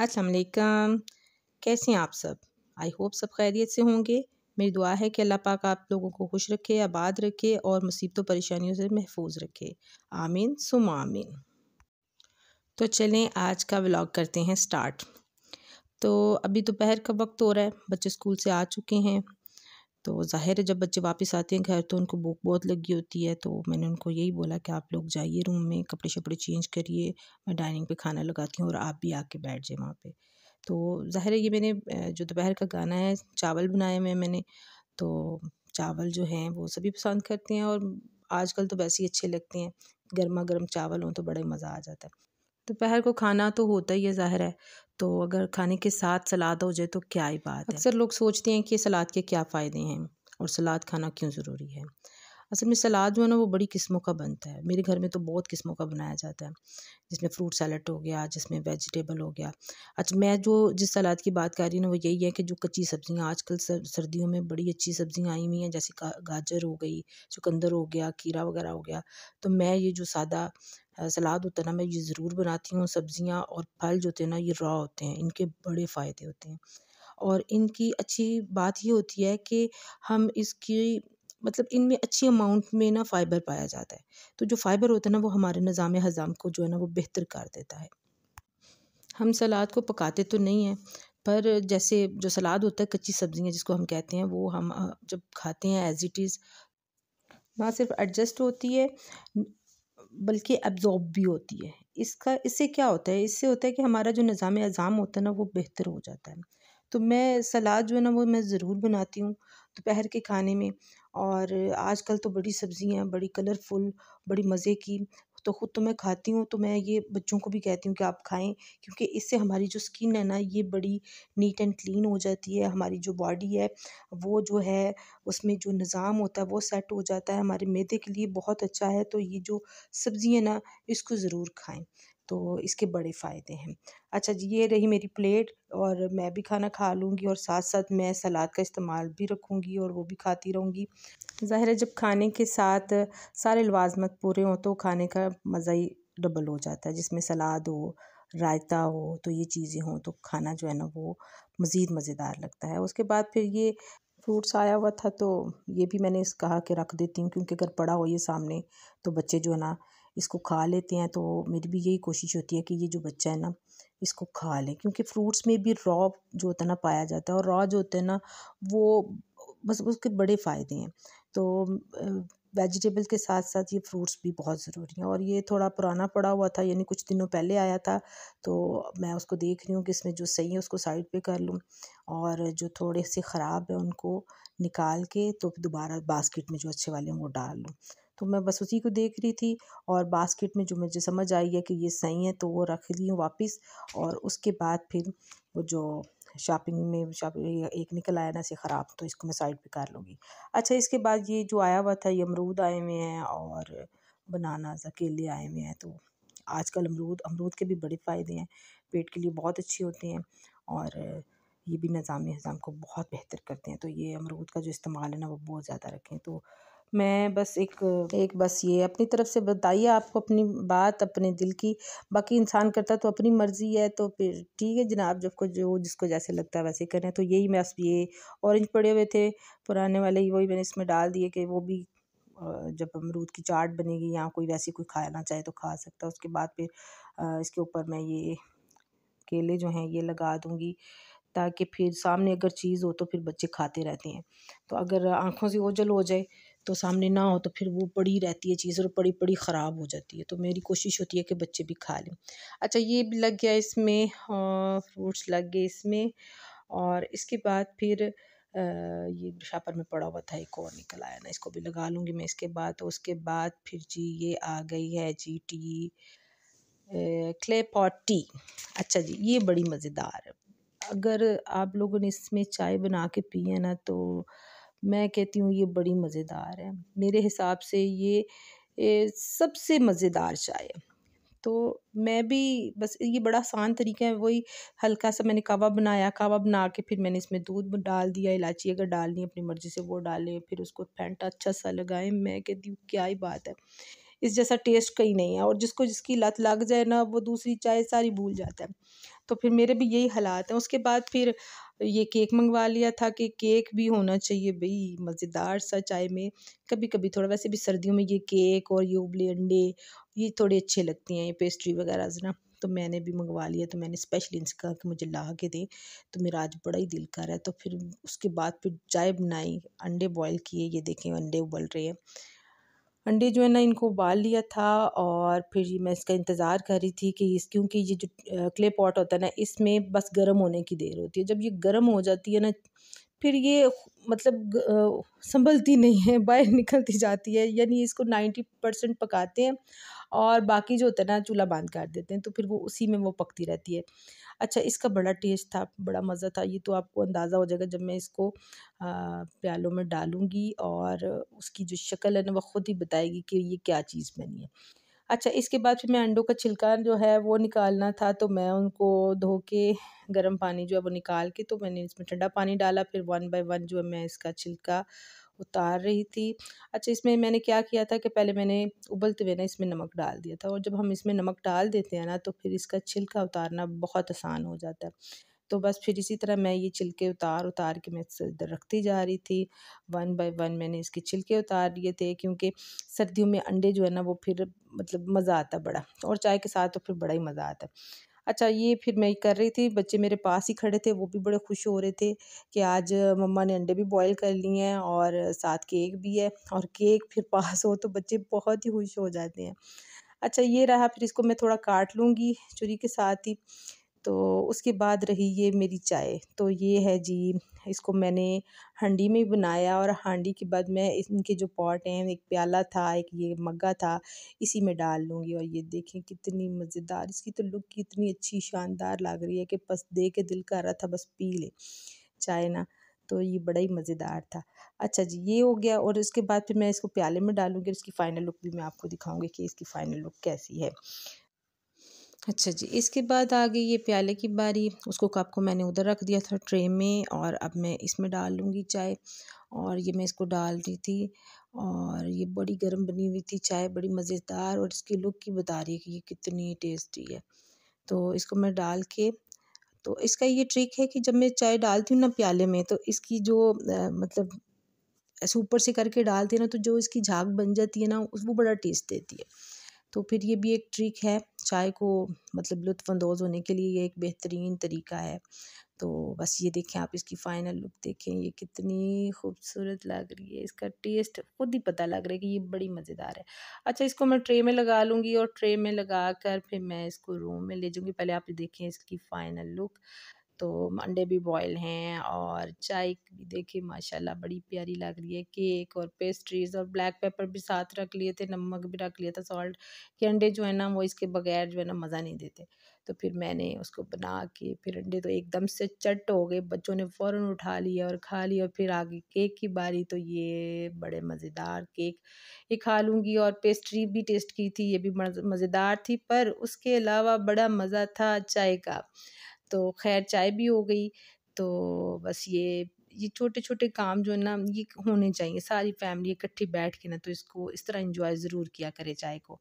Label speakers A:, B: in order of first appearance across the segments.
A: असलकम कैसे हैं आप सब आई होप सब खैरियत से होंगे मेरी दुआ है कि अल्लाह पाक आप लोगों को खुश रखे आबाद रखे और मुसीबतों परेशानियों से महफूज रखे आमीन सुम आमीन तो चलें आज का व्लॉग करते हैं स्टार्ट तो अभी दोपहर का वक्त हो रहा है बच्चे स्कूल से आ चुके हैं तो ज़ाहिर है जब बच्चे वापस आते हैं घर तो उनको भूख बहुत लगी होती है तो मैंने उनको यही बोला कि आप लोग जाइए रूम में कपड़े शपड़े चेंज करिए मैं डाइनिंग पे खाना लगाती हूँ और आप भी आके बैठ जाए वहाँ पे तो ज़ाहिर है ये मैंने जो दोपहर का गाना है चावल बनाए हुए मैंने तो चावल जो हैं वो सभी पसंद करते हैं और आजकल तो वैसे ही अच्छे लगते हैं गर्मा गर्म चावल हों तो बड़ा ही मज़ा आ जाता है दोपहर को खाना तो होता ही है ज़ाहिर है तो अगर खाने के साथ सलाद हो जाए तो क्या ही बात है अक्सर लोग सोचते हैं कि सलाद के क्या फ़ायदे हैं और सलाद खाना क्यों ज़रूरी है असल में सलाद जो है ना वो बड़ी किस्मों का बनता है मेरे घर में तो बहुत किस्मों का बनाया जाता है जिसमें फ्रूट सैलड हो गया जिसमें वेजिटेबल हो गया अच्छा मैं जो जिस सलाद की बात कर रही हूँ ना वो यही है कि जो कच्ची सब्जियाँ आजकल सर, सर्दियों में बड़ी अच्छी सब्जियाँ आई हुई हैं जैसे गाजर हो गई चुकंदर हो गया खीरा वगैरह हो गया तो मैं ये जो सादा सलाद होता है ना मैं ये ज़रूर बनाती हूँ सब्ज़ियाँ और फल जो होते हैं ना ये रॉ होते हैं इनके बड़े फ़ायदे होते हैं और इनकी अच्छी बात ये होती है कि हम इसकी मतलब इनमें अच्छी अमाउंट में ना फ़ाइबर पाया जाता है तो जो फ़ाइबर होता है ना वो हमारे निज़ाम हज़ाम को जो है ना वो बेहतर कर देता है हम सलाद को पकाते तो नहीं हैं पर जैसे जो सलाद होता है कच्ची सब्ज़ियाँ जिसको हम कहते हैं वो हम जब खाते हैं एज़ इट इज़ ना सिर्फ एडजस्ट होती है बल्कि एब्ज़ॉर्ब भी होती है इसका इससे क्या होता है इससे होता है कि हमारा जो निज़ाम अज़ाम होता है ना वो बेहतर हो जाता है तो मैं सलाद जो है ना वो मैं ज़रूर बनाती हूँ दोपहर के खाने में और आजकल तो बड़ी सब्ज़ियाँ बड़ी कलरफुल बड़ी मज़े की तो ख़ुद तो मैं खाती हूँ तो मैं ये बच्चों को भी कहती हूँ कि आप खाएं क्योंकि इससे हमारी जो स्किन है ना ये बड़ी नीट एंड क्लीन हो जाती है हमारी जो बॉडी है वो जो है उसमें जो निज़ाम होता है वो सेट हो जाता है हमारे मैदे के लिए बहुत अच्छा है तो ये जो सब्ज़ी है ना इसको ज़रूर खाएँ तो इसके बड़े फ़ायदे हैं अच्छा जी ये रही मेरी प्लेट और मैं भी खाना खा लूँगी और साथ साथ मैं सलाद का इस्तेमाल भी रखूँगी और वो भी खाती रहूँगी ज़ाहिर है जब खाने के साथ सारे लवाजमत पूरे हों तो खाने का मज़ा ही डबल हो जाता है जिसमें सलाद हो रायता हो तो ये चीज़ें हों तो खाना जो है ना वो मज़ीद मज़ेदार लगता है उसके बाद फिर ये फ्रूट्स आया हुआ था तो ये भी मैंने इस कहा कि रख देती हूँ क्योंकि अगर पड़ा हो ये सामने तो बच्चे जो है ना इसको खा लेते हैं तो मेरी भी यही कोशिश होती है कि ये जो बच्चा है ना इसको खा लें क्योंकि फ्रूट्स में भी रॉ जो होता है ना पाया जाता है और रॉ जो होता है ना वो बस उसके बड़े फ़ायदे हैं तो वेजिटेबल के साथ साथ ये फ्रूट्स भी बहुत ज़रूरी हैं और ये थोड़ा पुराना पड़ा हुआ था यानी कुछ दिनों पहले आया था तो मैं उसको देख रही हूँ कि इसमें जो सही है उसको साइड पे कर लूँ और जो थोड़े से ख़राब है उनको निकाल के तो दोबारा बास्केट में जो अच्छे वाले हैं वो डाल लूँ तो मैं बस उसी को देख रही थी और बास्केट में जो मुझे समझ आई है कि ये सही है तो वो रख ली हूँ वापस और उसके बाद फिर वो जो शॉपिंग में शॉपिंग एक निकल आया ना से ख़राब तो इसको मैं साइड पे कर लूँगी अच्छा इसके बाद ये जो आया हुआ था ये अमरूद आए हुए हैं और बनाना अकेले आए हुए हैं तो आजकल अमरूद अमरूद के भी बड़े फ़ायदे हैं पेट के लिए बहुत अच्छे होते हैं और ये भी निज़ाम हज़ाम को बहुत बेहतर करते हैं तो ये अमरूद का जो इस्तेमाल है ना वो बहुत ज़्यादा रखें तो मैं बस एक एक बस ये अपनी तरफ से बताइए आपको अपनी बात अपने दिल की बाकी इंसान करता तो अपनी मर्ज़ी है तो फिर ठीक है जनाब जब को जो जिसको जैसे लगता है वैसे करें तो यही मैं ये ऑरेंज पड़े हुए थे पुराने वाले वही मैंने इसमें डाल दिए कि वो भी जब अमरूद की चाट बनेगी या कोई वैसी कोई खाना चाहे तो खा सकता है उसके बाद फिर इसके ऊपर मैं ये केले जो हैं ये लगा दूँगी ताकि फिर सामने अगर चीज़ हो तो फिर बच्चे खाते रहते हैं तो अगर आँखों से ओझल हो जाए तो सामने ना हो तो फिर वो पड़ी रहती है चीज़ और पड़ी पड़ी ख़राब हो जाती है तो मेरी कोशिश होती है कि बच्चे भी खा लें अच्छा ये भी लग गया इसमें हाँ, फ्रूट्स लग गए इसमें और इसके बाद फिर आ, ये शापर में पड़ा हुआ था एक और निकल आया ना इसको भी लगा लूँगी मैं इसके बाद तो उसके बाद फिर जी ये आ गई है जी टी क्ले पॉट टी अच्छा जी ये बड़ी मज़ेदार अगर आप लोगों ने इसमें चाय बना के पी है ना तो मैं कहती हूँ ये बड़ी मज़ेदार है मेरे हिसाब से ये, ये सबसे मज़ेदार चाय है तो मैं भी बस ये बड़ा आसान तरीका है वही हल्का सा मैंने कावा बनाया कावा बना के फिर मैंने इसमें दूध डाल दिया इलायची अगर डालनी अपनी मर्ज़ी से वो डालें फिर उसको फेंटा अच्छा सा लगाएं मैं कहती हूँ क्या ही बात है इस जैसा टेस्ट कहीं नहीं है और जिसको जिसकी लत लग जाए ना वो दूसरी चाय सारी भूल जाता है तो फिर मेरे भी यही हालात हैं उसके बाद फिर ये केक मंगवा लिया था कि केक भी होना चाहिए भाई मज़ेदार सा चाय में कभी कभी थोड़ा वैसे भी सर्दियों में ये केक और ये उबले अंडे ये थोड़े अच्छे लगते हैं ये पेस्ट्री वगैरह ना तो मैंने भी मंगवा लिया तो मैंने स्पेशली इनसे कहा कि मुझे ला के दें तो मेरा आज बड़ा ही दिल कर रहा है तो फिर उसके बाद फिर चाय बनाई अंडे बॉयल किए ये देखें अंडे उबल रहे हैं अंडे जो है ना इनको उबाल लिया था और फिर मैं इसका इंतज़ार कर रही थी कि इस क्योंकि ये जो क्ले पॉट होता है ना इसमें बस गर्म होने की देर होती है जब ये गर्म हो जाती है ना फिर ये मतलब संभलती नहीं है बाहर निकलती जाती है यानी इसको नाइन्टी परसेंट पकाते हैं और बाकी जो होता है ना चूल्हा बंद कर देते हैं तो फिर वो उसी में वो पकती रहती है अच्छा इसका बड़ा टेस्ट था बड़ा मज़ा था ये तो आपको अंदाज़ा हो जाएगा जब मैं इसको प्यालों में डालूँगी और उसकी जो शक्ल है ना वह ख़ुद ही बताएगी कि ये क्या चीज़ बनी है अच्छा इसके बाद फिर मैं अंडों का छिलका जो है वो निकालना था तो मैं उनको धो के गर्म पानी जो है वो निकाल के तो मैंने इसमें ठंडा पानी डाला फिर वन बाय वन जो है मैं इसका छिलका उतार रही थी अच्छा इसमें मैंने क्या किया था कि पहले मैंने उबलते हुए ना इसमें नमक डाल दिया था और जब हम इसमें नमक डाल देते हैं ना तो फिर इसका छिलका उतारना बहुत आसान हो जाता है तो बस फिर इसी तरह मैं ये छिलके उतार उतार के मैं इधर रखती जा रही थी वन बाय वन मैंने इसके छिलके उतार लिए थे क्योंकि सर्दियों में अंडे जो है ना वो फिर मतलब मज़ा आता बड़ा और चाय के साथ तो फिर बड़ा ही मज़ा आता है अच्छा ये फिर मैं कर रही थी बच्चे मेरे पास ही खड़े थे वो भी बड़े खुश हो रहे थे कि आज मम्मा ने अंडे भी बॉईल कर लिए हैं और साथ केक भी है और केक फिर पास हो तो बच्चे बहुत ही खुश हो जाते हैं अच्छा ये रहा फिर इसको मैं थोड़ा काट लूँगी छुरी के साथ ही तो उसके बाद रही ये मेरी चाय तो ये है जी इसको मैंने हांडी में बनाया और हांडी के बाद मैं इनके जो पॉट हैं एक प्याला था एक ये मग्गा था इसी में डाल लूँगी और ये देखें कितनी मज़ेदार इसकी तो लुक कितनी अच्छी शानदार लग रही है कि बस दे के दिल कर रहा था बस पी ले चाय ना तो ये बड़ा ही मज़ेदार था अच्छा जी ये हो गया और उसके बाद फिर मैं इसको प्याले में डालूँगी और इसकी फ़ाइनल लुक भी मैं आपको दिखाऊँगी कि इसकी फ़ाइनल लुक कैसी है अच्छा जी इसके बाद आ गई ये प्याले की बारी उसको कप को मैंने उधर रख दिया था ट्रे में और अब मैं इसमें डाल लूँगी चाय और ये मैं इसको डाल रही थी और ये बड़ी गर्म बनी हुई थी चाय बड़ी मज़ेदार और इसकी लुक की बता रही है कि ये कितनी टेस्टी है तो इसको मैं डाल के तो इसका ये ट्रिक है कि जब मैं चाय डालती हूँ ना प्याले में तो इसकी जो आ, मतलब ऐसे ऊपर से करके डालती है ना तो जो इसकी झाग बन जाती है ना वो बड़ा टेस्ट देती है तो फिर ये भी एक ट्रिक है चाय को मतलब लुत्फानंदोज़ होने के लिए ये एक बेहतरीन तरीका है तो बस ये देखें आप इसकी फ़ाइनल लुक देखें ये कितनी खूबसूरत लग रही है इसका टेस्ट खुद ही पता लग रहा है कि ये बड़ी मज़ेदार है अच्छा इसको मैं ट्रे में लगा लूँगी और ट्रे में लगा कर फिर मैं इसको रूम में ले जाऊँगी पहले आप देखें इसकी फ़ाइनल लुक तो अंडे भी बॉयल हैं और चाय भी देखिए माशाल्लाह बड़ी प्यारी लग रही है केक और पेस्ट्रीज़ और ब्लैक पेपर भी साथ रख लिए थे नमक भी रख लिया था सॉल्ट कि अंडे जो है ना वो इसके बगैर जो है ना मज़ा नहीं देते तो फिर मैंने उसको बना के फिर अंडे तो एकदम से चट हो गए बच्चों ने फ़ौर उठा लिया और खा लिया और फिर आगे केक की बारी तो ये बड़े मज़ेदार केक ये खा लूँगी और पेस्ट्री भी टेस्ट की थी ये भी मज़ेदार थी पर उसके अलावा बड़ा मज़ा था चाय का तो खैर चाय भी हो गई तो बस ये ये छोटे छोटे काम जो है ना ये होने चाहिए सारी फैमिली इकट्ठी बैठ के ना तो इसको इस तरह इन्जॉय ज़रूर किया करे चाय को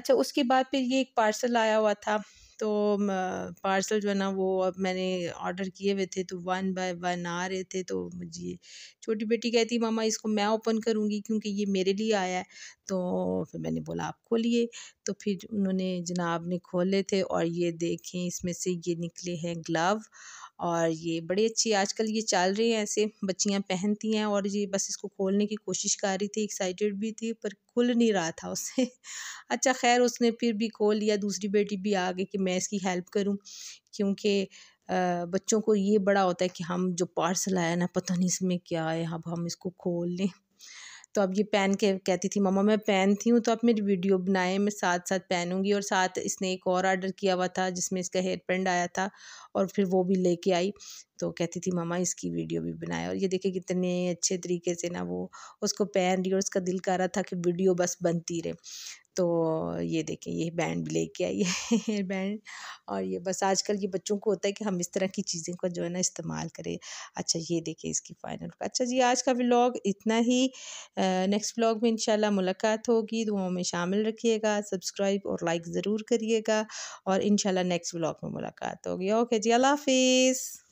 A: अच्छा उसके बाद फिर ये एक पार्सल आया हुआ था तो पार्सल जो है ना वो अब मैंने ऑर्डर किए हुए थे तो वन बाय वन आ रहे थे तो मुझे छोटी बेटी कहती मामा इसको मैं ओपन करूँगी क्योंकि ये मेरे लिए आया है तो फिर मैंने बोला आप खोलिए तो फिर उन्होंने जनाब ने खोले थे और ये देखें इसमें से ये निकले हैं ग्लव और ये बड़ी अच्छी आजकल ये चल रही है ऐसे बच्चियाँ पहनती हैं और ये बस इसको खोलने की कोशिश कर रही थी एक्साइटेड भी थी पर खुल नहीं रहा था उससे अच्छा खैर उसने फिर भी खोल लिया दूसरी बेटी भी आ गई कि मैं इसकी हेल्प करूँ क्योंकि बच्चों को ये बड़ा होता है कि हम जो पार्सल आया ना पता नहीं इसमें क्या है अब हम इसको खोल लें तो अब ये पहन के कहती थी मम्मा मैं पहनती थी हूँ तो आप मेरी वीडियो बनाएं मैं साथ साथ पहनूँगी और साथ इसने एक और आर्डर किया हुआ था जिसमें इसका हेयर बैंड आया था और फिर वो भी लेके आई तो कहती थी मम्मा इसकी वीडियो भी बनाए और ये देखे कितने अच्छे तरीके से ना वो उसको पहन रही और उसका दिल कर रहा था कि वीडियो बस बनती रहे तो ये देखें ये बैंड भी लेके आई है हेयर बैंड और ये बस आजकल ये बच्चों को होता है कि हम इस तरह की चीज़ें का जो है ना इस्तेमाल करें अच्छा ये देखें इसकी फाइनल अच्छा जी आज का व्लॉग इतना ही नेक्स्ट व्लॉग में इंशाल्लाह मुलाकात होगी तो में शामिल रखिएगा सब्सक्राइब और लाइक ज़रूर करिएगा और इंशाल्लाह नेक्स्ट व्लॉग में मुलाकात होगी ओके जी अल्लाह हाफिज़